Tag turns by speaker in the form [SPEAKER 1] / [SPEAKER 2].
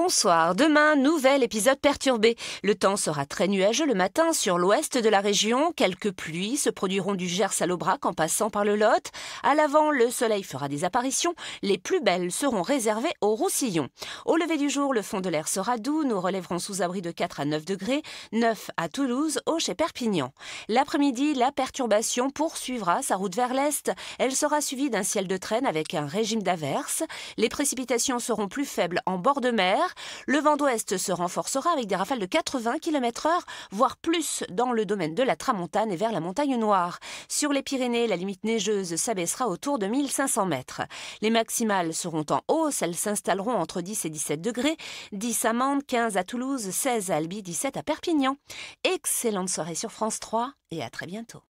[SPEAKER 1] Bonsoir. Demain, nouvel épisode perturbé. Le temps sera très nuageux le matin sur l'ouest de la région. Quelques pluies se produiront du Gers à l'Aubrac en passant par le Lot. À l'avant, le soleil fera des apparitions. Les plus belles seront réservées au Roussillon. Au lever du jour, le fond de l'air sera doux. Nous relèverons sous abri de 4 à 9 degrés, 9 à Toulouse, au chez Perpignan. L'après-midi, la perturbation poursuivra sa route vers l'est. Elle sera suivie d'un ciel de traîne avec un régime d'averse. Les précipitations seront plus faibles en bord de mer. Le vent d'ouest se renforcera avec des rafales de 80 km/h, voire plus dans le domaine de la Tramontane et vers la montagne Noire. Sur les Pyrénées, la limite neigeuse s'abaissera autour de 1500 mètres. Les maximales seront en hausse, elles s'installeront entre 10 et 17 degrés, 10 à Mende, 15 à Toulouse, 16 à Albi, 17 à Perpignan. Excellente soirée sur France 3 et à très bientôt.